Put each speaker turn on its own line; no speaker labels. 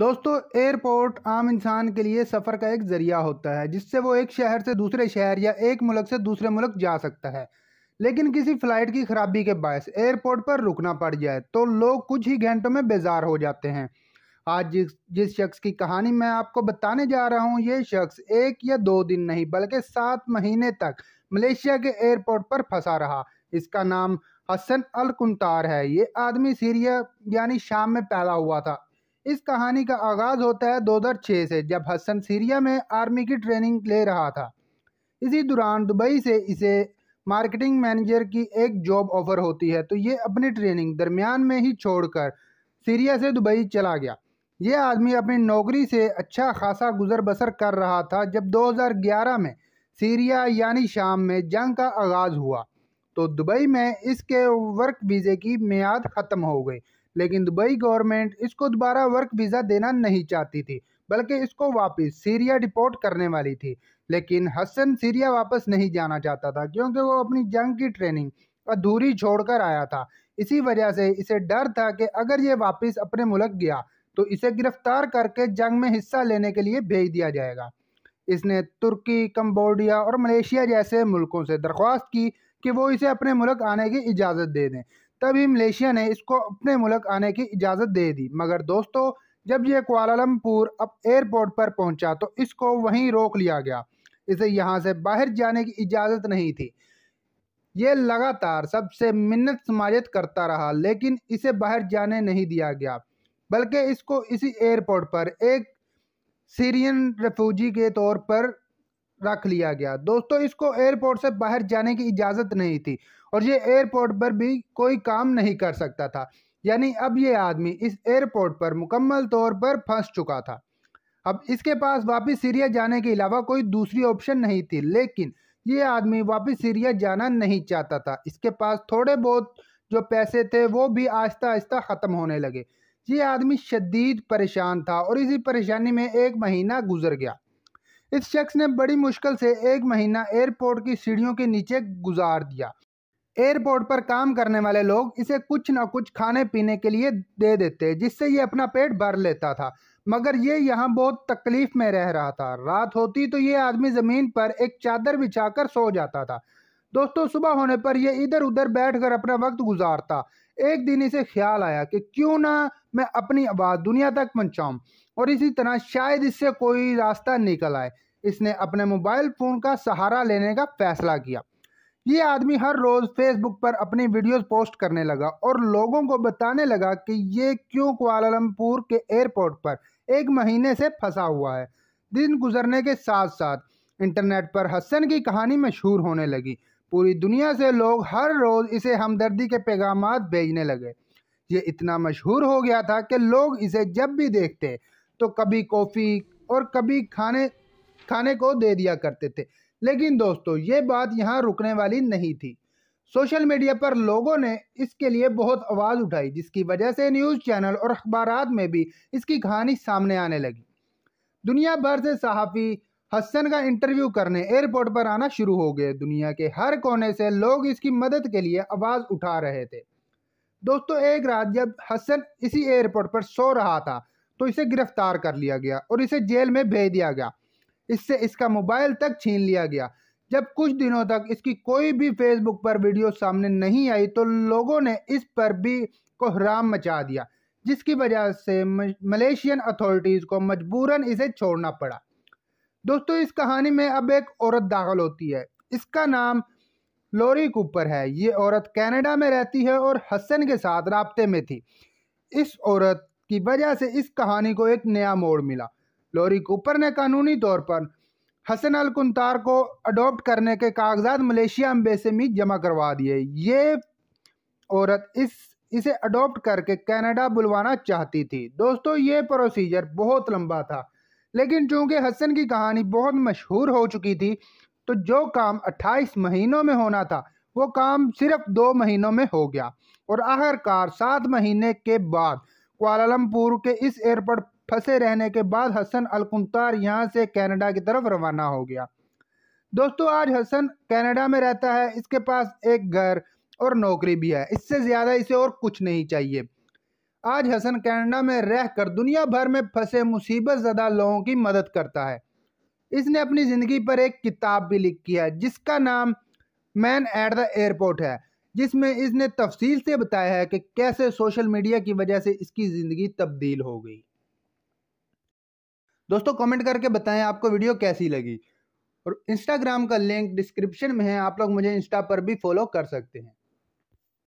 दोस्तों एयरपोर्ट आम इंसान के लिए सफ़र का एक ज़रिया होता है जिससे वो एक शहर से दूसरे शहर या एक मुल्क से दूसरे मुल्क जा सकता है लेकिन किसी फ़्लाइट की ख़राबी के बायस एयरपोर्ट पर रुकना पड़ जाए तो लोग कुछ ही घंटों में बेजार हो जाते हैं आज जिस जिस शख्स की कहानी मैं आपको बताने जा रहा हूँ ये शख्स एक या दो दिन नहीं बल्कि सात महीने तक मलेशिया के एयरपोर्ट पर फंसा रहा इसका नाम हसन अल कुंतार है ये आदमी सीरिया यानी शाम में पैदा हुआ था इस कहानी का आगाज होता है छः से जब हसन सीरिया में आर्मी की ट्रेनिंग ले रहा था इसी दौरान दुबई से इसे मार्केटिंग मैनेजर की एक जॉब ऑफर होती है तो ये अपनी ट्रेनिंग दरमियान में ही छोड़कर सीरिया से दुबई चला गया ये आदमी अपनी नौकरी से अच्छा खासा गुजर बसर कर रहा था जब 2011 में सीरिया यानी शाम में जंग का आगाज़ हुआ तो दुबई में इसके वर्क वीज़े की मियाद ख़त्म हो गई लेकिन दुबई गवर्नमेंट इसको दोबारा वर्क वीज़ा देना नहीं चाहती थी बल्कि इसको वापस सीरिया डिपोर्ट करने वाली थी लेकिन हसन सीरिया वापस नहीं जाना चाहता था क्योंकि वो अपनी जंग की ट्रेनिंग अधूरी छोड़कर आया था इसी वजह से इसे डर था कि अगर ये वापस अपने मुल्क गया तो इसे गिरफ्तार करके जंग में हिस्सा लेने के लिए भेज दिया जाएगा इसने तुर्की कम्बोडिया और मलेशिया जैसे मुल्कों से दरख्वास्त की कि वो इसे अपने मुल्क आने की इजाज़त दे दें तभी मलेशिया ने इसको अपने मुल्क आने की इजाज़त दे दी मगर दोस्तों जब यह क्वालमपुर अब एयरपोर्ट पर पहुंचा तो इसको वहीं रोक लिया गया इसे यहाँ से बाहर जाने की इजाज़त नहीं थी ये लगातार सबसे मिन्नत समाजत करता रहा लेकिन इसे बाहर जाने नहीं दिया गया बल्कि इसको इसी एयरपोर्ट पर एक सीरियन रेफ्यूजी के तौर पर रख लिया गया दोस्तों इसको एयरपोर्ट से बाहर जाने की इजाज़त नहीं थी और ये एयरपोर्ट पर भी कोई काम नहीं कर सकता था यानी अब ये आदमी इस एयरपोर्ट पर मुकम्मल तौर पर फंस चुका था अब इसके पास वापस सीरिया जाने के अलावा कोई दूसरी ऑप्शन नहीं थी लेकिन ये आदमी वापस सीरिया जाना नहीं चाहता था इसके पास थोड़े बहुत जो पैसे थे वो भी आहिस्ता आहिस्ता ख़त्म होने लगे ये आदमी शदीद परेशान था और इसी परेशानी में एक महीना गुजर गया इस शख्स ने बड़ी मुश्किल से एक महीना एयरपोर्ट की सीढ़ियों के नीचे गुजार दिया एयरपोर्ट पर काम करने वाले लोग इसे कुछ ना कुछ खाने पीने के लिए दे देते जिससे ये अपना पेट भर लेता था मगर ये यहाँ बहुत तकलीफ में रह रहा था रात होती तो ये आदमी ज़मीन पर एक चादर बिछाकर सो जाता था दोस्तों सुबह होने पर यह इधर उधर बैठकर अपना वक्त गुजारता एक दिन इसे ख्याल आया कि क्यों ना मैं अपनी आवाज़ दुनिया तक पहुँचाऊँ और इसी तरह शायद इससे कोई रास्ता निकल आए इसने अपने मोबाइल फ़ोन का सहारा लेने का फैसला किया ये आदमी हर रोज़ फेसबुक पर अपनी वीडियोस पोस्ट करने लगा और लोगों को बताने लगा कि ये क्यों क्वालमपुर के एयरपोर्ट पर एक महीने से फंसा हुआ है दिन गुजरने के साथ साथ इंटरनेट पर हसन की कहानी मशहूर होने लगी पूरी दुनिया से लोग हर रोज़ इसे हमदर्दी के पैगाम भेजने लगे ये इतना मशहूर हो गया था कि लोग इसे जब भी देखते तो कभी कॉफ़ी और कभी खाने खाने को दे दिया करते थे लेकिन दोस्तों ये बात यहाँ रुकने वाली नहीं थी सोशल मीडिया पर लोगों ने इसके लिए बहुत आवाज़ उठाई जिसकी वजह से न्यूज़ चैनल और अखबार में भी इसकी कहानी सामने आने लगी दुनिया भर से सहाफ़ी हसन का इंटरव्यू करने एयरपोर्ट पर आना शुरू हो गए दुनिया के हर कोने से लोग इसकी मदद के लिए आवाज़ उठा रहे थे दोस्तों एक रात जब हसन इसी एयरपोर्ट पर सो रहा था तो इसे गिरफ्तार कर लिया गया और इसे जेल में भेज दिया गया इससे इसका मोबाइल तक छीन लिया गया जब कुछ दिनों तक इसकी कोई भी फेसबुक पर वीडियो सामने नहीं आई तो लोगों ने इस पर भी कोहराम मचा दिया जिसकी वजह से मलेशियन अथॉरिटीज़ को मजबूरन इसे छोड़ना पड़ा दोस्तों इस कहानी में अब एक औरत दाखिल होती है इसका नाम लोरी कूपर है ये औरत कनाडा में रहती है और हसन के साथ रबते में थी इस औरत की वजह से इस कहानी को एक नया मोड़ मिला लोरी कूपर ने कानूनी तौर पर हसन अलकुंतार को अडॉप्ट करने के कागजात मलेशिया में जमा करवा दिए ये औरत इस इसे अडॉप्ट करके कनाडा बुलवाना चाहती थी दोस्तों ये प्रोसीजर बहुत लंबा था लेकिन चूंकि हसन की कहानी बहुत मशहूर हो चुकी थी तो जो काम 28 महीनों में होना था वो काम सिर्फ दो महीनों में हो गया और आखिरकार सात महीने के बाद कुआलमपुर के इस एयरपोर्ट फंसे रहने के बाद हसन अलकुंतार यहाँ से कनाडा की तरफ रवाना हो गया दोस्तों आज हसन कनाडा में रहता है इसके पास एक घर और नौकरी भी है इससे ज़्यादा इसे और कुछ नहीं चाहिए आज हसन कैनेडा में रहकर दुनिया भर में फंसे मुसीबत ज़दा लोगों की मदद करता है इसने अपनी ज़िंदगी पर एक किताब भी लिखी है जिसका नाम मैन एट द एयरपोर्ट है जिसमें इसने तफसील से बताया है कि कैसे सोशल मीडिया की वजह से इसकी ज़िंदगी तब्दील हो गई दोस्तों कमेंट करके बताएं आपको वीडियो कैसी लगी और इंस्टाग्राम का लिंक डिस्क्रिप्शन में है आप लोग मुझे इंस्टा पर भी फॉलो कर सकते हैं